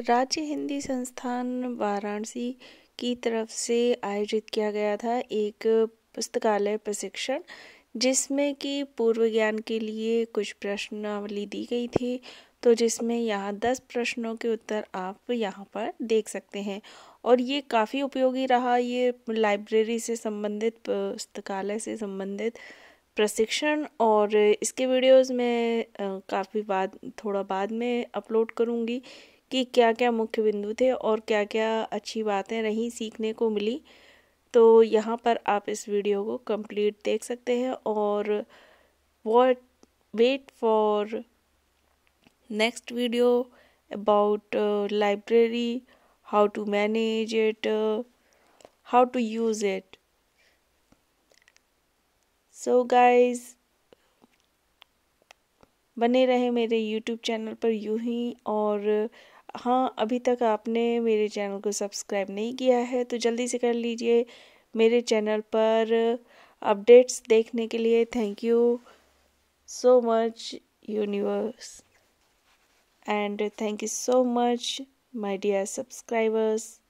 राज्य हिंदी संस्थान वाराणसी की तरफ से आयोजित किया गया था एक पुस्तकालय प्रशिक्षण जिसमें कि पूर्व ज्ञान के लिए कुछ प्रश्नावली दी गई थी तो जिसमें यहाँ दस प्रश्नों के उत्तर आप यहाँ पर देख सकते हैं और ये काफ़ी उपयोगी रहा ये लाइब्रेरी से संबंधित पुस्तकालय से संबंधित प्रशिक्षण और इसके वीडियोस में काफ़ी बाद थोड़ा बाद में अपलोड करूँगी कि क्या क्या मुख्य बिंदु थे और क्या क्या अच्छी बातें रहीं सीखने को मिली तो यहाँ पर आप इस वीडियो को कंप्लीट देख सकते हैं और what wait for next video about library how to manage it how to use it so guys बने रहे मेरे यूट्यूब चैनल पर यूं ही और हाँ अभी तक आपने मेरे चैनल को सब्सक्राइब नहीं किया है तो जल्दी से कर लीजिए मेरे चैनल पर अपडेट्स देखने के लिए thank you so much universe and thank you so much my dear subscribers